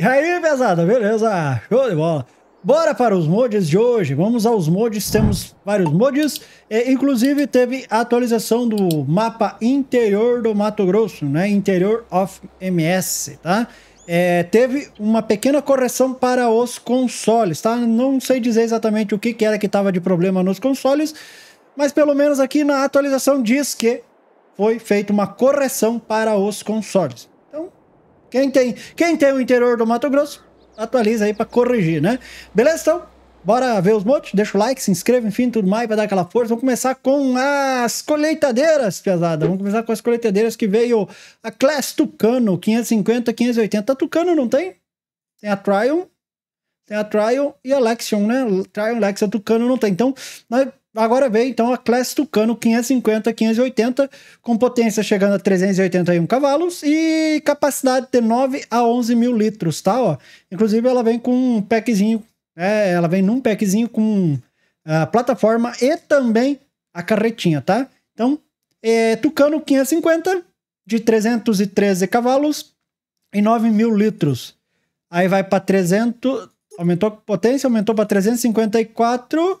E aí, pesada, beleza? Show de bola. Bora para os mods de hoje. Vamos aos mods. Temos vários mods. É, inclusive, teve a atualização do mapa interior do Mato Grosso, né? Interior of MS, tá? É, teve uma pequena correção para os consoles, tá? Não sei dizer exatamente o que, que era que estava de problema nos consoles, mas pelo menos aqui na atualização diz que foi feita uma correção para os consoles. Quem tem, quem tem o interior do Mato Grosso, atualiza aí para corrigir, né? Beleza, então? Bora ver os motos. deixa o like, se inscreva, enfim, tudo mais, vai dar aquela força. Vamos começar com as colheitadeiras, pesada. Vamos começar com as colheitadeiras que veio a Class Tucano, 550, 580. A Tucano não tem? Tem a Triumph, tem a Triumph e a Lexion, né? Triumph Lexion, Tucano não tem. Então, nós Agora vem então a Class Tucano 550 580 com potência chegando a 381 cavalos e capacidade de 9 a 11 mil litros, tá? Ó. Inclusive ela vem com um packzinho, é, ela vem num packzinho com a ah, plataforma e também a carretinha, tá? Então, é, Tucano 550 de 313 cavalos e 9 mil litros. Aí vai para 300, aumentou a potência, aumentou para 354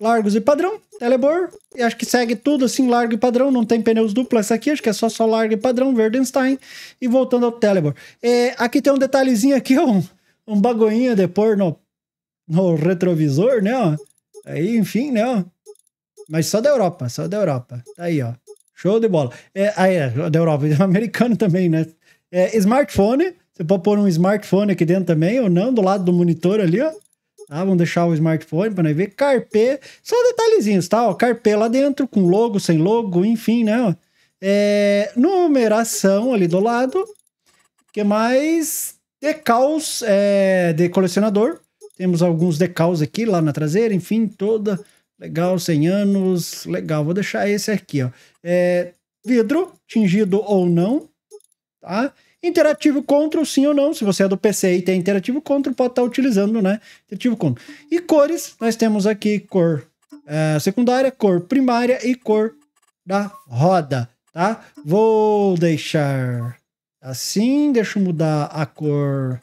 largos e padrão, Telebor. E acho que segue tudo assim, largo e padrão, não tem pneus duplos essa aqui, acho que é só, só largo e padrão, Verdenstein. E voltando ao Telebor. É, aqui tem um detalhezinho aqui, um, um bagoinha de pôr no, no retrovisor, né, ó. Aí, enfim, né, ó. Mas só da Europa, só da Europa. Tá aí, ó. Show de bola. É, aí, é, da Europa, americano também, né. É, smartphone, você pode pôr um smartphone aqui dentro também, ou não, do lado do monitor ali, ó. Tá? Vamos deixar o smartphone para ver. Carpê, só detalhezinhos, tá? Ó, carpê lá dentro, com logo, sem logo, enfim, né? É, numeração ali do lado. que mais? Decals é, de colecionador. Temos alguns decals aqui lá na traseira, enfim, toda. Legal, 100 anos. Legal, vou deixar esse aqui, ó. É, vidro, tingido ou não, tá? Interativo control sim ou não. Se você é do PC e tem interativo control pode estar tá utilizando, né? Interativo control. E cores, nós temos aqui cor é, secundária, cor primária e cor da roda, tá? Vou deixar assim, deixa eu mudar a cor...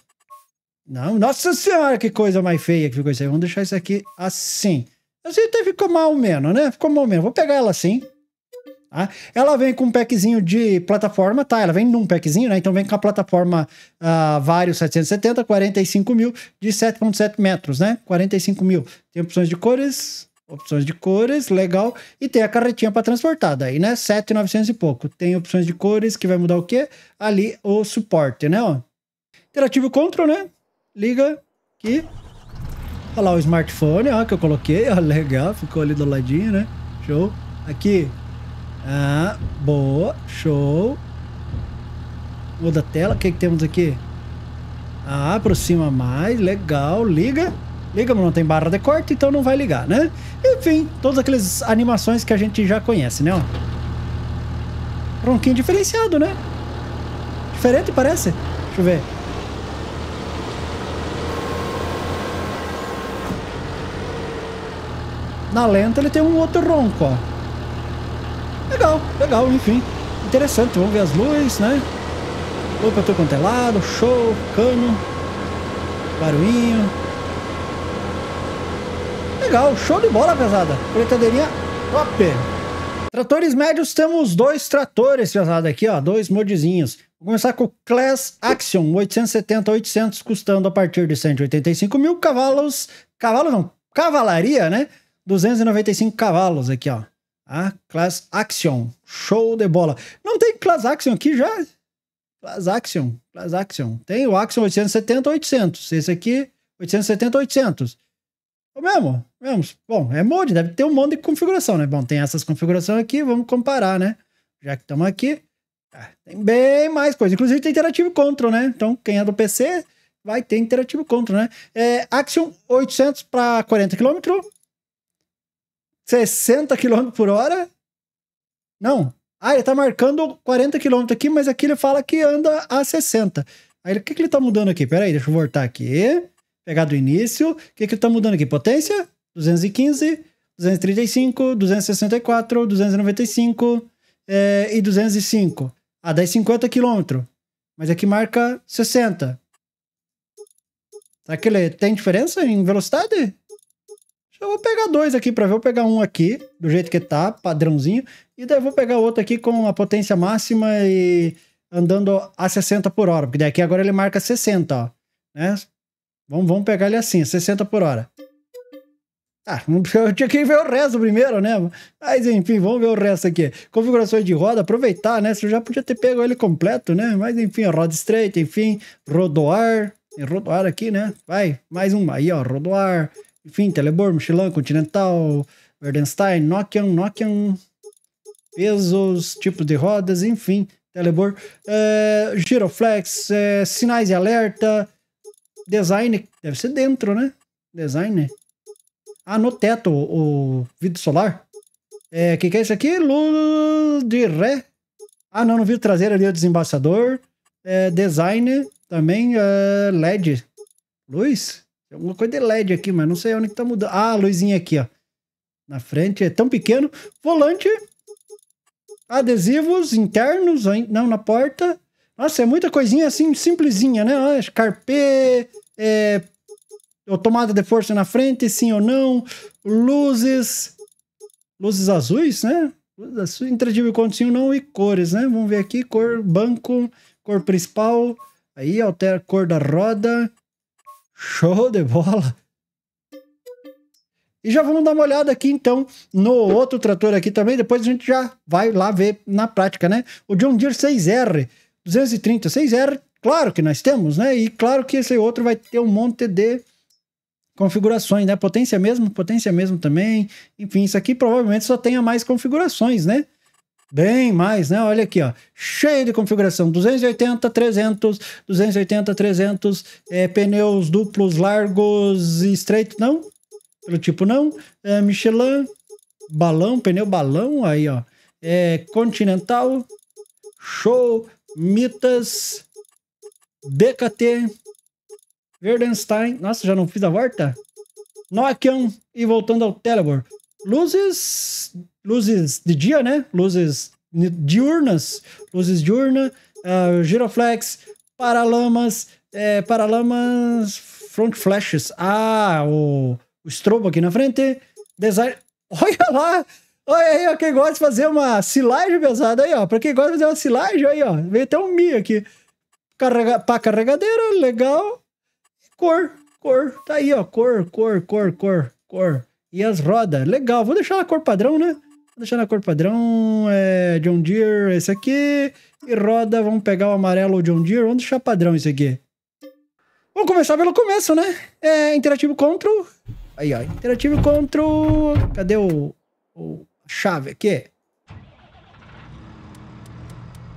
Não, nossa senhora, que coisa mais feia que ficou isso aí. Vamos deixar isso aqui assim. Assim até ficou mal menos, né? Ficou mal menos. Vou pegar ela assim. Tá? Ela vem com um packzinho de plataforma, tá? Ela vem num packzinho, né? Então vem com a plataforma uh, Vario 770, 45 mil, de 7,7 metros, né? 45 mil. Tem opções de cores, opções de cores, legal. E tem a carretinha para transportar, daí, né? 7,900 e pouco. Tem opções de cores que vai mudar o quê? Ali o suporte, né? Ó. Interativo Control, né? Liga aqui. Olha lá o smartphone, ó, que eu coloquei, ó, legal, ficou ali do ladinho, né? Show. Aqui, ah, boa. Show. Muda a tela. O que, é que temos aqui? Ah, aproxima mais. Legal. Liga. Liga, mas não tem barra de corte, então não vai ligar, né? Enfim, todas aquelas animações que a gente já conhece, né? Ó. Tronquinho diferenciado, né? Diferente, parece. Deixa eu ver. Na lenta ele tem um outro ronco, ó. Legal, legal, enfim. Interessante, vamos ver as luzes, né? Luz pra todo quanto é lado, show, cano, barulhinho. Legal, show de bola, pesada. Coletadeirinha top. Tratores médios, temos dois tratores, pesada, aqui, ó, dois modizinhos. Vou começar com o Class Action 870-800, custando a partir de 185 mil cavalos. Cavalo não, cavalaria, né? 295 cavalos aqui, ó. A Class Action. Show de bola. Não tem Class Action aqui já? Class Action. Class Action. Tem o Action 870-800. Esse aqui, 870-800. O mesmo, mesmo. Bom, é mod, deve ter um monte de configuração, né? Bom, tem essas configurações aqui, vamos comparar, né? Já que estamos aqui, tá, tem bem mais coisa. Inclusive tem interativo control, né? Então, quem é do PC vai ter interativo control, né? É, Action 800 para 40 km, 60 km por hora. Não. Ah, ele tá marcando 40 km aqui, mas aqui ele fala que anda a 60. Aí o que, que ele tá mudando aqui? Peraí, deixa eu voltar aqui. Pegar do início. O que, que ele tá mudando aqui? Potência? 215, 235, 264, 295 é, e 205. Eh, ah, dá 50 km. Mas aqui marca 60. Será que ele tem diferença em velocidade? eu vou pegar dois aqui para ver. Eu vou pegar um aqui, do jeito que tá, padrãozinho. E daí eu vou pegar outro aqui com a potência máxima e andando a 60 por hora. Porque daqui agora ele marca 60, ó. Né? Vamos, vamos pegar ele assim, 60 por hora. Ah, eu tinha que ver o resto primeiro, né? Mas enfim, vamos ver o resto aqui. Configurações de roda, aproveitar, né? Você já podia ter pego ele completo, né? Mas enfim, roda estreita, enfim, rodoar. Tem rodoar aqui, né? Vai, mais um aí, ó, rodoar. Enfim, Telebor, Michelin, Continental, Werdenstein, Nokian, Nokian, pesos, tipos de rodas, enfim, Telebor, é, Giroflex, é, sinais de alerta, design, deve ser dentro, né? Design. Ah, no teto, o, o vidro solar. É, que que é isso aqui? Luz de ré. Ah, não, no vidro traseiro ali o desembaçador. É, design também, é, LED. Luz? Alguma coisa de LED aqui, mas não sei onde que tá mudando. Ah, a luzinha aqui, ó. Na frente, é tão pequeno. Volante. Adesivos internos, não, na porta. Nossa, é muita coisinha assim, simplesinha, né? carpê, é, tomada de força na frente, sim ou não. Luzes. Luzes azuis, né? Intradível quanto sim ou não e cores, né? Vamos ver aqui, cor, banco, cor principal. Aí altera a cor da roda. Show de bola! E já vamos dar uma olhada aqui então no outro trator aqui também, depois a gente já vai lá ver na prática, né? O John Deere 6R 230, 6R, claro que nós temos, né? E claro que esse outro vai ter um monte de configurações, né? Potência mesmo, potência mesmo também. Enfim, isso aqui provavelmente só tenha mais configurações, né? Bem mais, né? Olha aqui, ó. Cheio de configuração. 280, 300, 280, 300. É, pneus duplos, largos e estreitos, não? Pelo tipo, não. É, Michelin, balão, pneu balão, aí, ó. É, Continental, Show, Mitas, DKT, Verdenstein. Nossa, já não fiz a volta? Nokian e voltando ao Telebor. Luzes luzes de dia, né? Luzes diurnas, luzes diurna, uh, giroflex, paralamas, é, paralamas front flashes. Ah, o, o strobo aqui na frente. Design. Olha lá! Olha aí, ó, quem gosta de fazer uma silagem pesada aí, ó. Pra quem gosta de fazer uma silagem aí, ó. Veio até um Mi aqui. Carrega... Pá, carregadeira, legal. Cor, cor. Tá aí, ó. Cor, cor, cor, cor, cor. E as rodas, legal. Vou deixar a cor padrão, né? Deixar na cor padrão, é John Deere, esse aqui. E roda, vamos pegar o amarelo ou John Deere, vamos deixar padrão isso aqui. Vamos começar pelo começo, né? É interativo control. Aí, ó, interativo control. Cadê o, o chave aqui?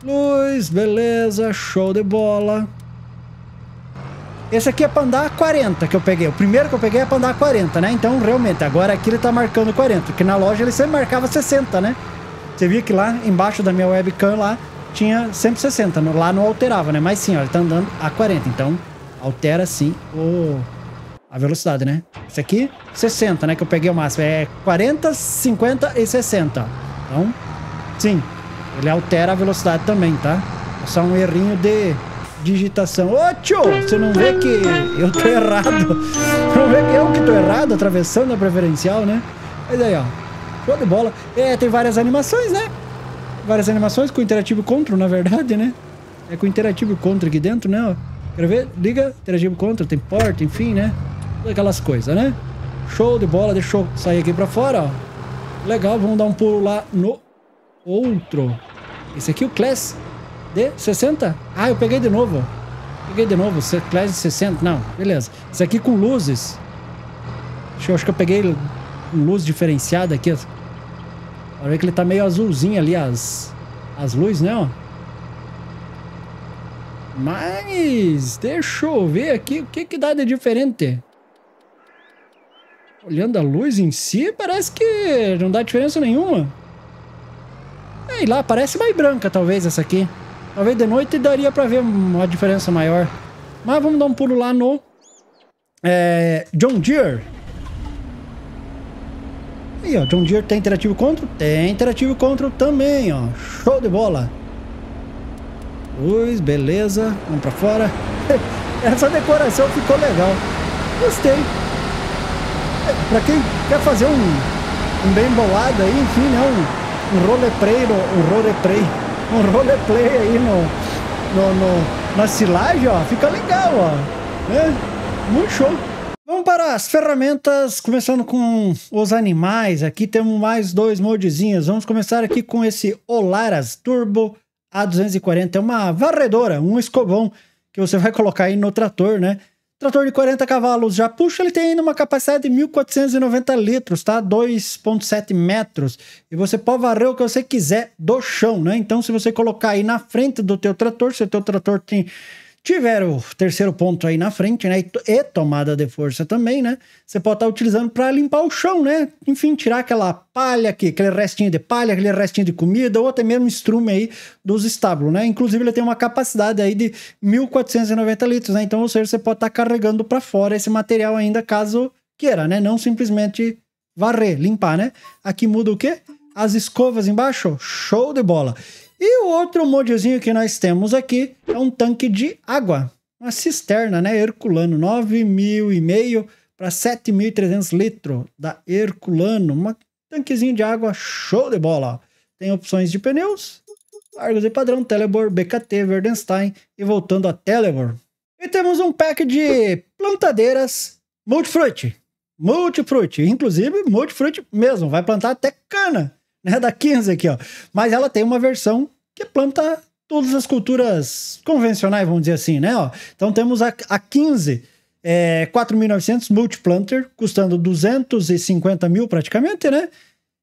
Luz, beleza, show de bola. Esse aqui é pra andar 40 que eu peguei. O primeiro que eu peguei é pra andar 40, né? Então, realmente, agora aqui ele tá marcando 40. Porque na loja ele sempre marcava 60, né? Você via que lá embaixo da minha webcam lá tinha 160. Lá não alterava, né? Mas sim, ó, ele tá andando a 40. Então, altera sim o... a velocidade, né? Esse aqui, 60, né? Que eu peguei o máximo. É 40, 50 e 60. Então, sim. Ele altera a velocidade também, tá? É só um errinho de digitação. Ô tio, você não vê que eu tô errado? Você não vê que eu que tô errado atravessando a preferencial, né? Mas aí, ó. Show de bola. É, tem várias animações, né? Várias animações com interativo contra, na verdade, né? É com interativo contra aqui dentro, né? quer ver? Liga, interativo contra, tem porta, enfim, né? Todas aquelas coisas, né? Show de bola, deixa eu sair aqui pra fora, ó. Legal, vamos dar um pulo lá no outro. Esse aqui é o Class de 60. Ah, eu peguei de novo. Peguei de novo. Class de 60. Não, beleza. Isso aqui com luzes. Eu acho que eu peguei luz diferenciada aqui. Olha que ele tá meio azulzinho ali, as, as luzes, né? Ó. Mas deixa eu ver aqui o que, que dá de diferente. Olhando a luz em si, parece que não dá diferença nenhuma. Sei lá, parece mais branca talvez essa aqui. Talvez de noite daria para ver uma diferença maior. Mas vamos dar um pulo lá no é, John Deere. Aí, ó, John Deere tem interativo contra? Tem interativo contra também, ó. Show de bola. Luz, beleza. Vamos para fora. Essa decoração ficou legal. Gostei. É, para quem quer fazer um, um bem bolado aí, enfim, né? Um, um rolepreiro, um rolepreiro um roleplay aí no, no, no, na silagem, ó, fica legal, ó. Né? Muito show. Vamos para as ferramentas, começando com os animais. Aqui temos mais dois moldezinhos. Vamos começar aqui com esse Olaras Turbo A240. É uma varredora, um escovão que você vai colocar aí no trator, né? Trator de 40 cavalos já puxa, ele tem ainda uma capacidade de 1.490 litros, tá? 2,7 metros. E você pode varrer o que você quiser do chão, né? Então, se você colocar aí na frente do teu trator, se o teu trator tem Tiveram o terceiro ponto aí na frente, né? E, tomada de força também, né? Você pode estar tá utilizando para limpar o chão, né? Enfim, tirar aquela palha aqui, aquele restinho de palha, aquele restinho de comida, ou até mesmo estrume aí dos estábulos, né? Inclusive, ele tem uma capacidade aí de 1.490 litros, né? Então, ou seja, você pode estar tá carregando para fora esse material ainda caso queira, né? Não simplesmente varrer, limpar, né? Aqui muda o quê? As escovas embaixo, show de bola. E o outro modezinho que nós temos aqui é um tanque de água, uma cisterna, né, Herculano, 9.500 para 7.300 litros da Herculano, um tanquezinho de água show de bola. Tem opções de pneus, largos e padrão, Telebor, BKT, Verdenstein e voltando a Telebor. E temos um pack de plantadeiras Multifruit. Multifruit, inclusive Multifruit mesmo, vai plantar até cana, né, da 15 aqui, ó. Mas ela tem uma versão que planta todas as culturas convencionais, vamos dizer assim, né? Ó, então temos a, a 15 é, 4.900 multiplanter, custando 250 mil praticamente, né?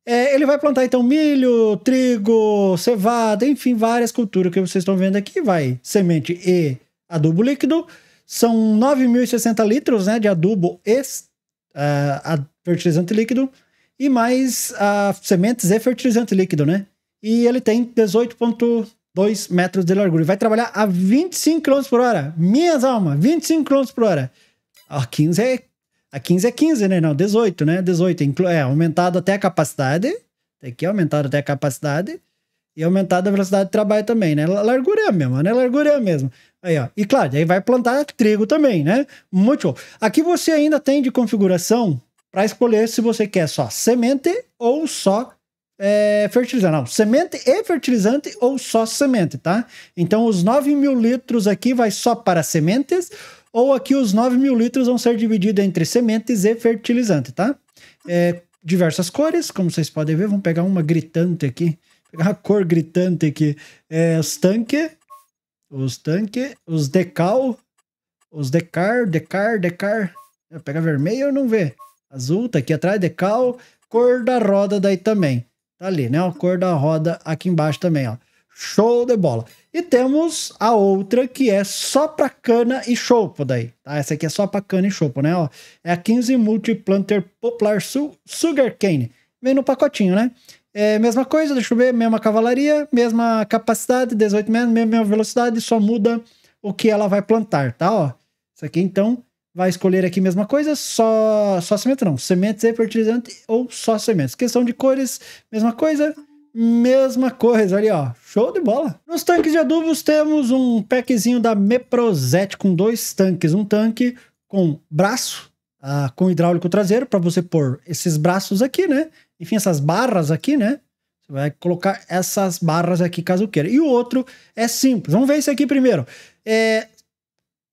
É, ele vai plantar então milho, trigo, cevada, enfim, várias culturas que vocês estão vendo aqui. Vai semente e adubo líquido. São 9.060 litros né, de adubo e uh, é, fertilizante líquido. E mais uh, sementes e fertilizante líquido, né? E ele tem 18,2 metros de largura. E vai trabalhar a 25 km por hora. Minhas almas, 25 km por hora. A 15 é. A 15 é 15, né? Não, 18, né? 18. É, aumentado até a capacidade. Aqui, aumentado até a capacidade. E aumentado a velocidade de trabalho também, né? Largura é a mesma, né? Largura é a mesma. Aí, ó. E claro, aí vai plantar trigo também, né? Muito bom. Aqui você ainda tem de configuração para escolher se você quer só semente ou só é, fertilizante. Não, semente e fertilizante ou só semente, tá? Então, os 9 mil litros aqui vai só para sementes, ou aqui os 9 mil litros vão ser divididos entre sementes e fertilizante, tá? É, diversas cores, como vocês podem ver, vamos pegar uma gritante aqui, pegar uma cor gritante aqui. É, os tanque, os tanque, os decal, os decar, decar, decar. Pega vermelho ou não vê? Azul, tá aqui atrás, decal, cor da roda daí também. Tá ali, né? A cor da roda aqui embaixo também, ó. Show de bola. E temos a outra que é só para cana e chopo daí, tá? Essa aqui é só para cana e chopo, né? Ó, é a 15 Multiplanter Poplar Su Sugar Cane. Vem no pacotinho, né? É mesma coisa, deixa eu ver, mesma cavalaria, mesma capacidade, 18 metros, mesma velocidade, só muda o que ela vai plantar, tá? Ó, isso aqui então vai escolher aqui a mesma coisa, só, só semente não, sementes e fertilizante ou só sementes. Questão de cores, mesma coisa, mesma coisa ali, ó. Show de bola. Nos tanques de adubos temos um packzinho da Meprozet com dois tanques, um tanque com braço, ah, com hidráulico traseiro para você pôr esses braços aqui, né? Enfim, essas barras aqui, né? Você vai colocar essas barras aqui caso queira. E o outro é simples. Vamos ver esse aqui primeiro. É,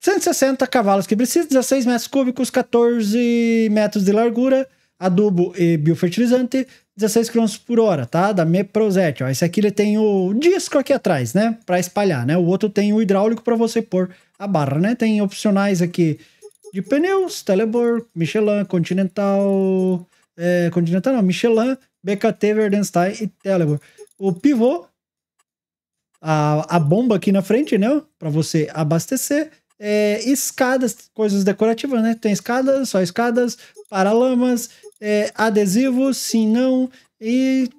160 cavalos que precisa, 16 metros cúbicos, 14 metros de largura, adubo e biofertilizante, 16 km por hora, tá? Da Meprozet. Ó. Esse aqui ele tem o disco aqui atrás, né? Para espalhar, né? O outro tem o hidráulico para você pôr a barra, né? Tem opcionais aqui de pneus, Telebor, Michelin, Continental... É, Continental não, Michelin, BKT, Verdenstein e Telebor. O pivô, a, a bomba aqui na frente, né? Para você abastecer é, escadas, coisas decorativas, né? Tem escadas, só escadas, paralamas, é, adesivos, sim, não, e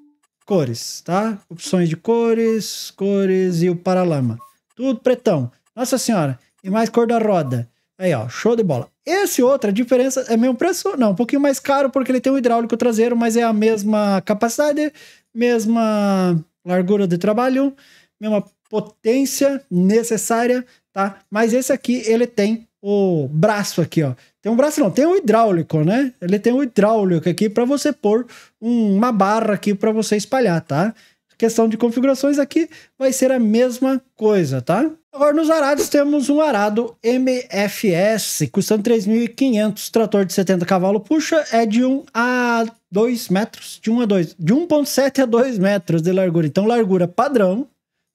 cores, tá? Opções de cores, cores e o paralama. Tudo pretão. Nossa senhora, e mais cor da roda. Aí, ó, show de bola. Esse outro, a diferença é mesmo preço? Não, um pouquinho mais caro porque ele tem um hidráulico traseiro, mas é a mesma capacidade, mesma largura de trabalho, mesma potência necessária, tá? Mas esse aqui, ele tem o braço aqui, ó. Tem um braço não, tem o um hidráulico, né? Ele tem o um hidráulico aqui para você pôr uma barra aqui para você espalhar, tá? Questão de configurações aqui vai ser a mesma coisa, tá? Agora nos arados temos um arado MFS, custando 3.500, trator de 70 cavalos, puxa, é de 1 a 2 metros, de 1 a 2, de 1.7 a 2 metros de largura. Então largura padrão,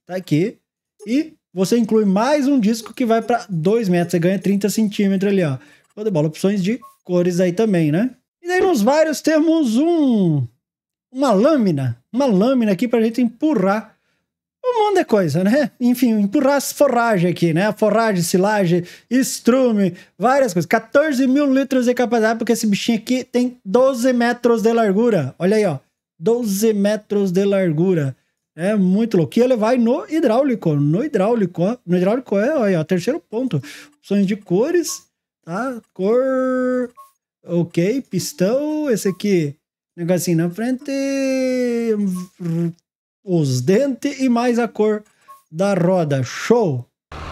tá aqui, e você inclui mais um disco que vai para 2 metros, você ganha 30 centímetros ali, ó. Show de bola, opções de cores aí também, né? E daí nos vários temos um uma lâmina, uma lâmina aqui pra gente empurrar um monte de coisa, né? Enfim, empurrar as forragens aqui, né? Forragem, silagem, estrume, várias coisas. 14 mil litros de capacidade, porque esse bichinho aqui tem 12 metros de largura. Olha aí, ó. 12 metros de largura. É muito louco. ele vai no hidráulico. No hidráulico, no hidráulico é, olha, é o terceiro ponto. Opções de cores, tá? Cor. Ok, pistão. Esse aqui, negocinho na frente. Os dentes e mais a cor da roda. Show!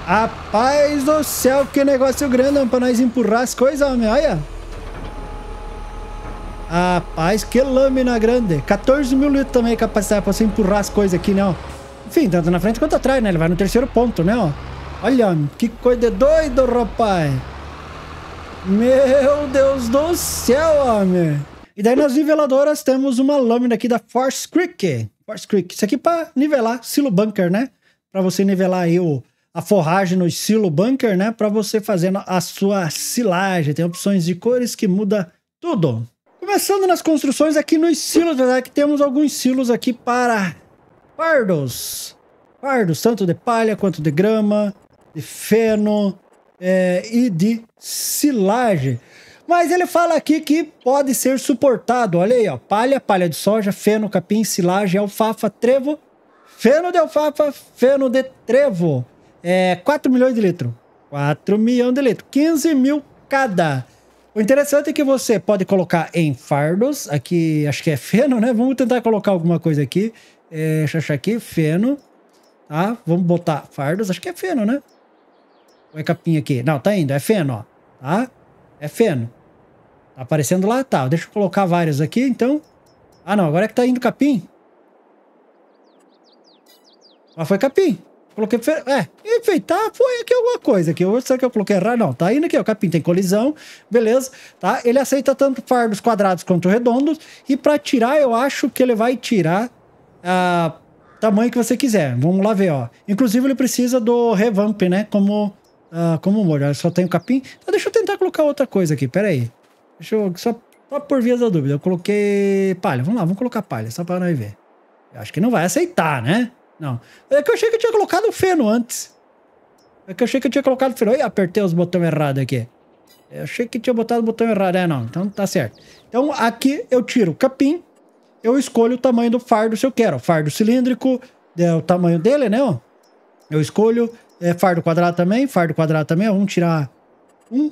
Rapaz do céu, que negócio grande, para nós empurrar as coisas, homem. Olha. Rapaz, que lâmina grande. 14 mil litros também é capacidade pra você empurrar as coisas aqui, né? Ó. Enfim, tanto na frente quanto atrás, né? Ele vai no terceiro ponto, né? Ó. Olha, que coisa de doido, rapaz. Meu Deus do céu, homem. E daí nas niveladoras temos uma lâmina aqui da Force Creek. Force Creek. Isso aqui para nivelar silo bunker, né? Para você nivelar aí o, a forragem no silo bunker, né? Para você fazer a sua silagem. Tem opções de cores que muda tudo. Começando nas construções aqui nos silos, verdade né, Que temos alguns silos aqui para pardos. Pardos, tanto de palha quanto de grama, de feno é, e de silagem. Mas ele fala aqui que pode ser suportado. Olha aí, ó. Palha, palha de soja, feno, capim, silagem, alfafa, trevo. Feno de alfafa, feno de trevo. É 4 milhões de litros. 4 milhões de litros. 15 mil cada. O interessante é que você pode colocar em fardos, aqui acho que é feno, né? Vamos tentar colocar alguma coisa aqui. É, deixa eu achar aqui, feno. Tá? Vamos botar fardos, acho que é feno, né? Ou é capinha aqui? Não, tá indo, é feno, ó. Tá? É feno. Tá aparecendo lá? Tá, deixa eu colocar vários aqui, então. Ah, não, agora é que tá indo capim. Mas foi capim. Coloquei. É, enfeitar foi aqui alguma coisa. aqui será que eu coloquei errado? Não, tá indo aqui, ó. Capim tem colisão, beleza. Tá? Ele aceita tanto fardos quadrados quanto redondos. E para tirar, eu acho que ele vai tirar a tamanho que você quiser. Vamos lá ver, ó. Inclusive, ele precisa do revamp, né? Como, uh, como molho. só tem o capim. Então, deixa eu tentar colocar outra coisa aqui. Pera aí. Deixa eu. Só, só por via da dúvida. Eu coloquei palha. Vamos lá, vamos colocar palha, só para nós ver. Eu acho que não vai aceitar, né? Não. É que eu achei que eu tinha colocado o feno antes. É que eu achei que eu tinha colocado o feno. Ih, apertei os botões errados aqui. Eu achei que tinha botado o botão errado. É, não. Então tá certo. Então aqui eu tiro o capim. Eu escolho o tamanho do fardo se eu quero. Fardo cilíndrico, é o tamanho dele, né? Ó. Eu escolho é, fardo quadrado também. Fardo quadrado também. Vamos tirar um.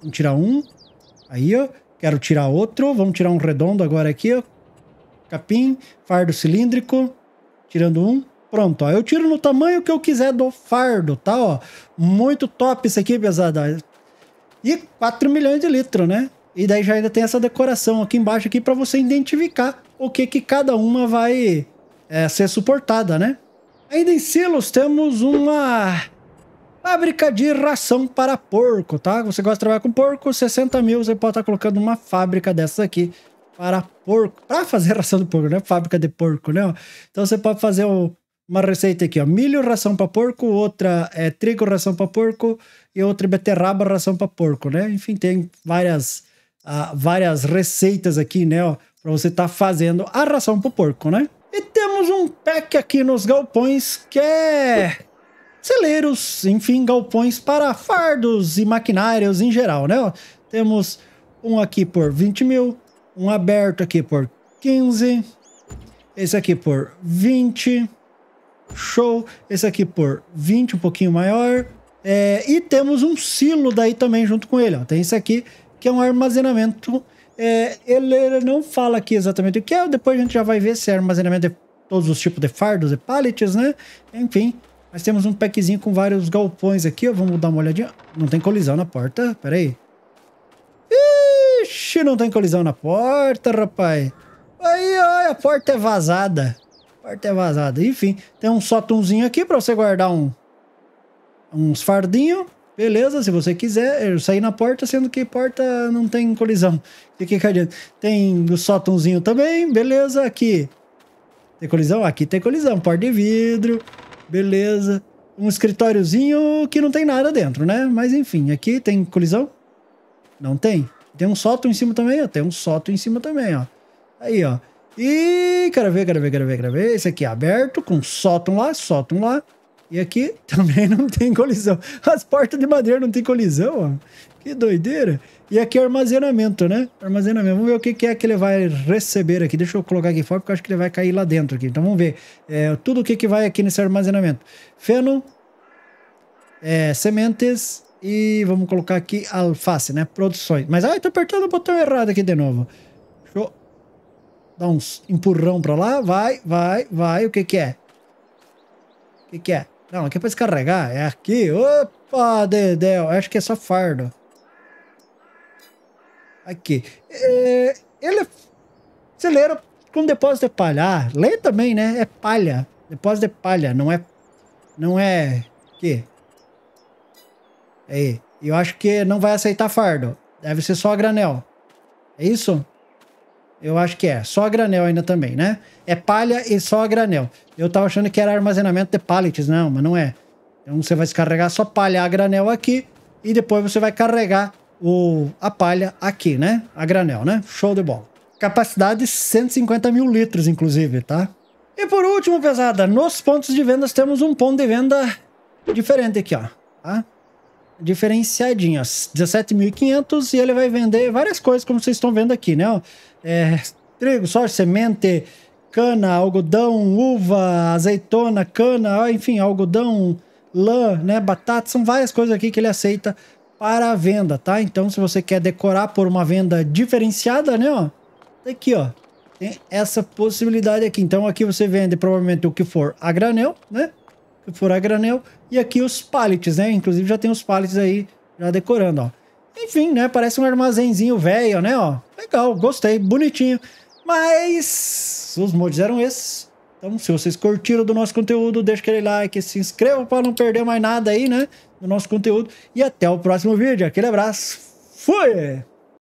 Vamos tirar um. Aí, ó. Quero tirar outro. Vamos tirar um redondo agora aqui, ó. Capim, fardo cilíndrico. Tirando um, pronto, ó. Eu tiro no tamanho que eu quiser do fardo, tá, ó. Muito top isso aqui, pesada. E 4 milhões de litros, né? E daí já ainda tem essa decoração aqui embaixo aqui para você identificar o que que cada uma vai é, ser suportada, né? Ainda em silos temos uma fábrica de ração para porco, tá? Você gosta de trabalhar com porco, 60 mil, você pode estar tá colocando uma fábrica dessa aqui para porco, para fazer ração de porco, né? Fábrica de porco, né? Então você pode fazer uma receita aqui, ó. Milho, ração para porco, outra é trigo, ração para porco e outra beterraba, ração para porco, né? Enfim, tem várias, uh, várias receitas aqui, né? Para você estar tá fazendo a ração para porco, né? E temos um pack aqui nos galpões que é celeiros, enfim, galpões para fardos e maquinários em geral, né? Temos um aqui por 20 mil, um aberto aqui por 15. Esse aqui por 20. Show. Esse aqui por 20, um pouquinho maior. É, e temos um silo daí também junto com ele. Ó. Tem esse aqui, que é um armazenamento. É, ele, não fala aqui exatamente o que é. Depois a gente já vai ver se é armazenamento de todos os tipos de fardos e pallets, né? Enfim. Mas temos um packzinho com vários galpões aqui. Ó. Vamos dar uma olhadinha. Não tem colisão na porta. Pera aí não tem colisão na porta, rapaz? Aí, olha, a porta é vazada. A porta é vazada. Enfim, tem um sótãozinho aqui pra você guardar um, uns fardinhos. Beleza, se você quiser, eu saí na porta, sendo que porta não tem colisão. O que adianta? Tem o sótãozinho também, beleza, aqui. Tem colisão? Aqui tem colisão. Porta de vidro, beleza. Um escritóriozinho que não tem nada dentro, né? Mas enfim, aqui tem colisão? Não tem? Tem um sótão em cima também, ó. Tem um sótão em cima também, ó. Aí, ó. E quero ver, quero ver, quero ver, quero ver. Esse aqui é aberto, com sótão lá, sótão lá. E aqui também não tem colisão. As portas de madeira não tem colisão, ó. Que doideira. E aqui é armazenamento, né? Armazenamento. Vamos ver o que, que é que ele vai receber aqui. Deixa eu colocar aqui fora, porque eu acho que ele vai cair lá dentro aqui. Então vamos ver. É, tudo o que, que vai aqui nesse armazenamento. Feno. É, sementes e vamos colocar aqui alface, né? Produções. Mas, ai, ah, tô apertando o botão errado aqui de novo. Deixa eu dar uns empurrão pra lá. Vai, vai, vai. O que que é? O que que é? Não, aqui é pra descarregar. É aqui. Opa, Dedéu. Acho que é só fardo. Aqui. É, ele é celeiro com depósito de palha. Ah, lê também, né? É palha. Depósito de palha, não é... Não é... o que Aí. Eu acho que não vai aceitar fardo. Deve ser só granel. É isso? Eu acho que é. Só granel ainda também, né? É palha e só granel. Eu tava achando que era armazenamento de pallets. Não, mas não é. Então você vai descarregar só palha a granel aqui. E depois você vai carregar o, a palha aqui, né? A granel, né? Show de bola. Capacidade 150 mil litros, inclusive, tá? E por último, pesada, nos pontos de vendas temos um ponto de venda diferente aqui, ó. Tá? diferenciadinho, 17.500 e ele vai vender várias coisas, como vocês estão vendo aqui, né? É, trigo, soja, semente, cana, algodão, uva, azeitona, cana, enfim, algodão, lã, né, batata, são várias coisas aqui que ele aceita para a venda, tá? Então, se você quer decorar por uma venda diferenciada, né, ó, tá aqui, ó, tem essa possibilidade aqui. Então, aqui você vende provavelmente o que for a granel, né? for a granel. E aqui os pallets, né? Inclusive já tem os pallets aí já decorando, ó. Enfim, né? Parece um armazenzinho velho, né? Ó, legal, gostei, bonitinho. Mas os mods eram esses. Então, se vocês curtiram do nosso conteúdo, deixa aquele like, se inscreva para não perder mais nada aí, né? Do nosso conteúdo. E até o próximo vídeo. Aquele abraço. Fui!